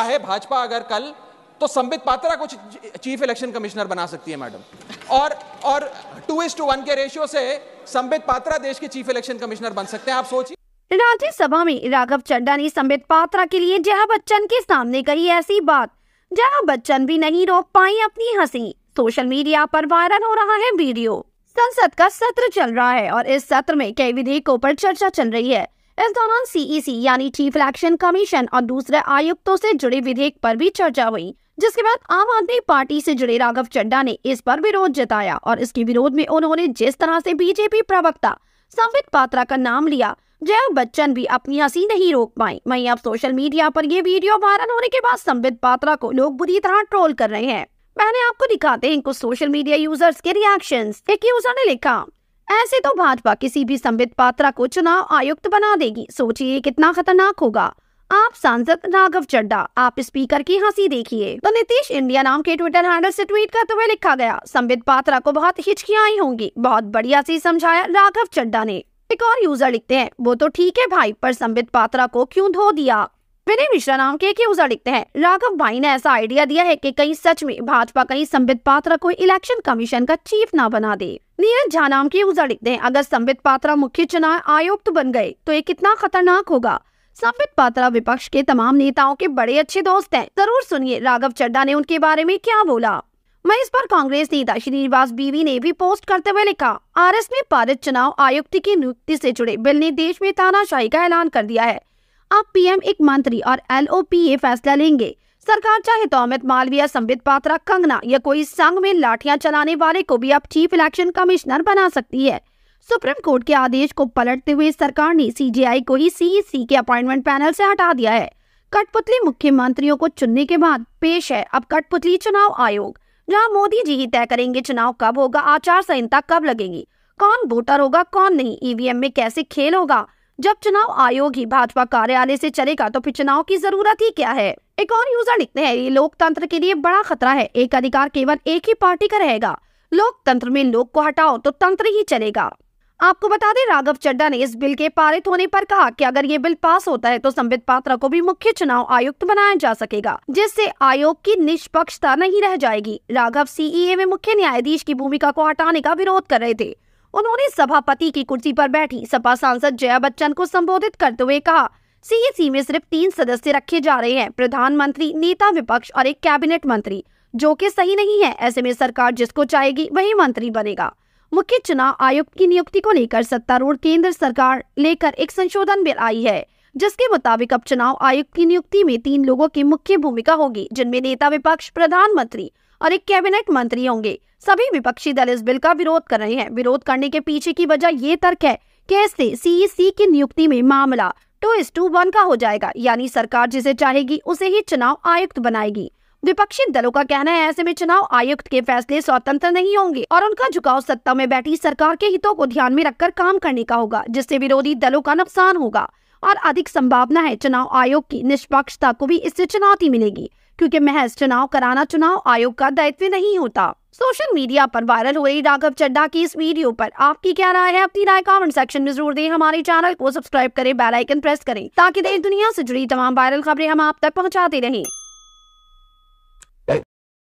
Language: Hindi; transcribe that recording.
चाहे भाजपा अगर कल तो संबित पात्रा को चीफ इलेक्शन कमिश्नर बना सकती है मैडम और और टू इज टू वन के रेशियो से संबित पात्रा देश के चीफ इलेक्शन कमिश्नर बन सकते हैं आप सोचिए राज्यसभा में राघव चड्डा ने संबित पात्रा के लिए जया बच्चन के सामने कही ऐसी बात जया बच्चन भी नहीं रोक पाई अपनी हंसी सोशल मीडिया पर वायरल हो रहा है वीडियो संसद का सत्र चल रहा है और इस सत्र में कई विधेयकों पर चर्चा चल रही है इस दौरान सीईसी e यानी चीफ इलेक्शन कमीशन और दूसरे आयुक्तों से जुड़े विधेयक पर भी चर्चा हुई जिसके बाद आम आदमी पार्टी से जुड़े राघव चड्डा ने इस पर विरोध जताया और इसके विरोध में उन्होंने जिस तरह से बीजेपी प्रवक्ता संबित पात्रा का नाम लिया जया बच्चन भी अपनी हंसी नहीं रोक पाए वही अब सोशल मीडिया पर ये वीडियो वायरल होने के बाद संबित पात्रा को लोग बुरी तरह ट्रोल कर रहे हैं पहले आपको दिखाते हैं कुछ सोशल मीडिया यूजर्स के रिएक्शंस। एक यूजर ने लिखा ऐसे तो भाजपा किसी भी संबित पात्रा को चुनाव आयुक्त बना देगी सोचिए कितना खतरनाक होगा आप सांसद राघव चड्डा आप स्पीकर की हंसी देखिए तो नीतीश इंडिया नाम के ट्विटर हैंडल से ट्वीट करते हुए लिखा गया संबित पात्रा को बहुत हिचकियाई होंगी बहुत बढ़िया से समझाया राघव चड्डा ने एक और यूजर लिखते हैं वो तो ठीक है भाई पर संबित पात्रा को क्यों धो दिया विनय मिश्रा नाम के एक यूजर लिखते हैं राघव भाई ने ऐसा आइडिया दिया है कि कहीं सच में भाजपा कहीं संबित पात्रा को इलेक्शन कमीशन का चीफ ना बना दे नीरज झा नाम के यूजर लिखते हैं अगर संबित पात्रा मुख्य चुनाव आयुक्त तो बन गए तो ये कितना खतरनाक होगा संबित पात्रा विपक्ष के तमाम नेताओं के बड़े अच्छे दोस्त है जरूर सुनिए राघव चड्डा ने उनके बारे में क्या बोला मैं इस पर कांग्रेस नेता श्रीनिवास बीवी ने भी पोस्ट करते हुए लिखा आर एस में पारित चुनाव आयुक्त की नियुक्ति से जुड़े बिल ने देश में तानाशाही का ऐलान कर दिया है अब पीएम एक मंत्री और एलओपीए फैसला लेंगे सरकार चाहे तो अमित मालवीय संबित पात्रा कंगना या कोई संघ में लाठियां चलाने वाले को भी अब चीफ इलेक्शन कमिश्नर बना सकती है सुप्रीम कोर्ट के आदेश को पलटते हुए सरकार ने सीजेआई को ही सीईसी के अपॉइंटमेंट पैनल से हटा दिया है कठपुतली मुख्यमंत्रियों को चुनने के बाद पेश है अब कठपुतली चुनाव आयोग जहां मोदी जी ही तय करेंगे चुनाव कब होगा आचार संहिता कब लगेगी कौन वोटर होगा कौन नहीं ईवीएम में कैसे खेल होगा जब चुनाव आयोग ही भाजपा कार्यालय से चलेगा तो फिर चुनाव की जरूरत ही क्या है एक और यूजर लिखते हैं ये लोकतंत्र के लिए बड़ा खतरा है एक अधिकार केवल एक ही पार्टी का रहेगा लोकतंत्र में लोग को हटाओ तो तंत्र ही चलेगा आपको बता दें राघव चड्डा ने इस बिल के पारित होने पर कहा कि अगर ये बिल पास होता है तो संबित पात्रा को भी मुख्य चुनाव आयुक्त बनाया जा सकेगा जिससे आयोग की निष्पक्षता नहीं रह जाएगी राघव सीईए e में मुख्य न्यायाधीश की भूमिका को हटाने का विरोध कर रहे थे उन्होंने सभापति की कुर्सी पर बैठी सपा सांसद जया बच्चन को संबोधित करते हुए कहा सीएसी में सिर्फ तीन सदस्य रखे जा रहे हैं प्रधानमंत्री नेता विपक्ष और एक कैबिनेट मंत्री जो कि सही नहीं है ऐसे में सरकार जिसको चाहेगी वही मंत्री बनेगा मुख्य चुनाव आयुक्त की नियुक्ति को लेकर सत्तारूढ़ केंद्र सरकार लेकर एक संशोधन बिल आई है जिसके मुताबिक अब चुनाव आयुक्त की नियुक्ति में तीन लोगों की मुख्य भूमिका होगी जिनमें नेता विपक्ष प्रधानमंत्री और एक कैबिनेट मंत्री होंगे सभी विपक्षी दल इस बिल का विरोध कर रहे हैं विरोध करने के पीछे की वजह ये तर्क है कि इससे सीईसी e की नियुक्ति में मामला टू इस टू वन का हो जाएगा यानी सरकार जिसे चाहेगी उसे ही चुनाव आयुक्त बनाएगी विपक्षी दलों का कहना है ऐसे में चुनाव आयुक्त के फैसले स्वतंत्र नहीं होंगे और उनका झुकाव सत्ता में बैठी सरकार के हितों को ध्यान में रखकर काम करने का होगा जिससे विरोधी दलों का नुकसान होगा और अधिक संभावना है चुनाव आयोग की निष्पक्षता को भी इससे चुनौती मिलेगी क्योंकि महज चुनाव कराना चुनाव आयोग का दायित्व नहीं होता सोशल मीडिया पर वायरल हो रही राघव चड्डा की इस वीडियो पर आपकी क्या राय है अपनी राय कमेंट सेक्शन में जरूर दें हमारे चैनल को सब्सक्राइब करें बेल आइकन प्रेस करें ताकि देश दुनिया से जुड़ी तमाम वायरल खबरें हम आप तक पहुंचाते रहें